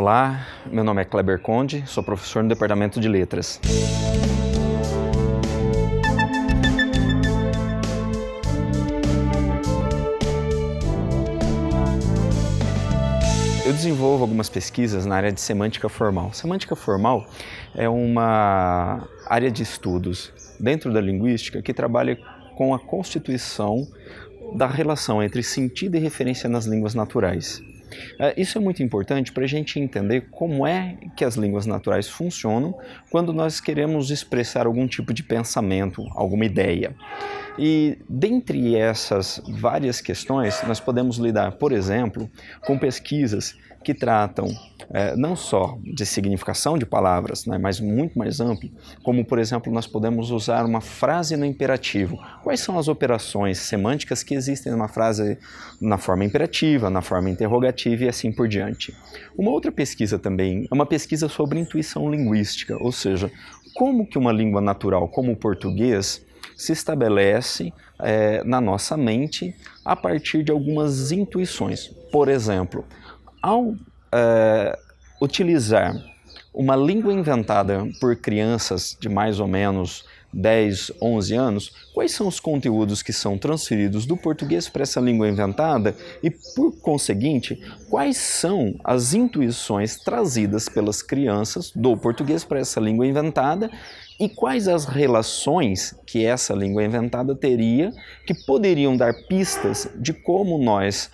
Olá, meu nome é Kleber Conde, sou professor no Departamento de Letras. Eu desenvolvo algumas pesquisas na área de semântica formal. Semântica formal é uma área de estudos dentro da linguística que trabalha com a constituição da relação entre sentido e referência nas línguas naturais. É, isso é muito importante para a gente entender como é que as línguas naturais funcionam quando nós queremos expressar algum tipo de pensamento, alguma ideia. E dentre essas várias questões, nós podemos lidar, por exemplo, com pesquisas que tratam é, não só de significação de palavras, né, mas muito mais amplo, como, por exemplo, nós podemos usar uma frase no imperativo. Quais são as operações semânticas que existem numa frase na forma imperativa, na forma interrogativa e assim por diante? Uma outra pesquisa também é uma pesquisa sobre intuição linguística, ou seja, como que uma língua natural como o português se estabelece é, na nossa mente a partir de algumas intuições. Por exemplo, ao uh, utilizar uma língua inventada por crianças de mais ou menos 10, 11 anos, quais são os conteúdos que são transferidos do português para essa língua inventada e, por conseguinte, quais são as intuições trazidas pelas crianças do português para essa língua inventada e quais as relações que essa língua inventada teria que poderiam dar pistas de como nós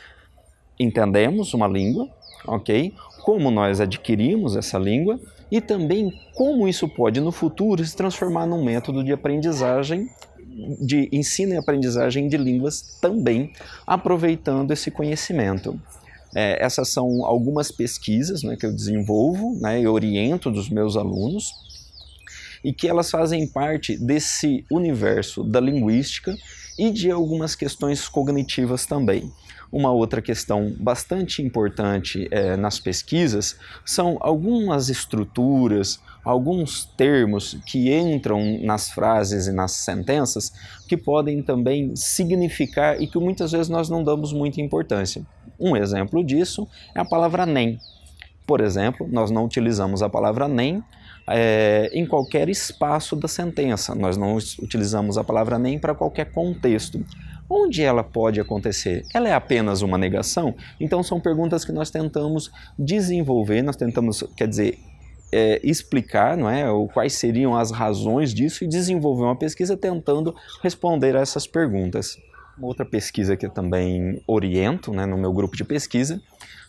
entendemos uma língua ok? Como nós adquirimos essa língua e também como isso pode no futuro se transformar num método de aprendizagem de ensino e aprendizagem de línguas também aproveitando esse conhecimento. É, essas são algumas pesquisas né, que eu desenvolvo né, e oriento dos meus alunos e que elas fazem parte desse universo da linguística e de algumas questões cognitivas também. Uma outra questão bastante importante é, nas pesquisas são algumas estruturas, alguns termos que entram nas frases e nas sentenças que podem também significar e que muitas vezes nós não damos muita importância. Um exemplo disso é a palavra nem. Por exemplo, nós não utilizamos a palavra nem é, em qualquer espaço da sentença, nós não utilizamos a palavra nem para qualquer contexto. Onde ela pode acontecer? Ela é apenas uma negação? Então, são perguntas que nós tentamos desenvolver, nós tentamos, quer dizer, é, explicar não é, o, quais seriam as razões disso e desenvolver uma pesquisa tentando responder a essas perguntas. Uma outra pesquisa que eu também oriento né, no meu grupo de pesquisa,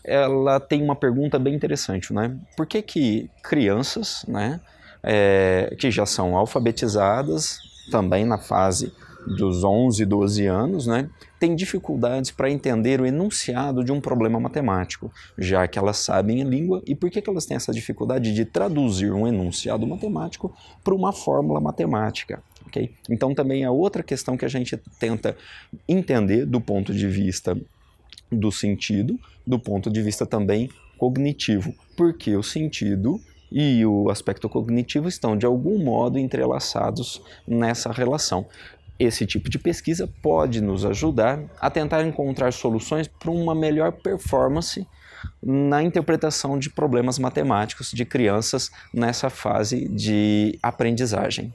ela tem uma pergunta bem interessante, né? Por que, que crianças né, é, que já são alfabetizadas, também na fase dos 11, 12 anos, né, têm dificuldades para entender o enunciado de um problema matemático, já que elas sabem a língua, e por que, que elas têm essa dificuldade de traduzir um enunciado matemático para uma fórmula matemática? Okay? Então, também é outra questão que a gente tenta entender do ponto de vista do sentido, do ponto de vista também cognitivo, porque o sentido e o aspecto cognitivo estão de algum modo entrelaçados nessa relação. Esse tipo de pesquisa pode nos ajudar a tentar encontrar soluções para uma melhor performance na interpretação de problemas matemáticos de crianças nessa fase de aprendizagem.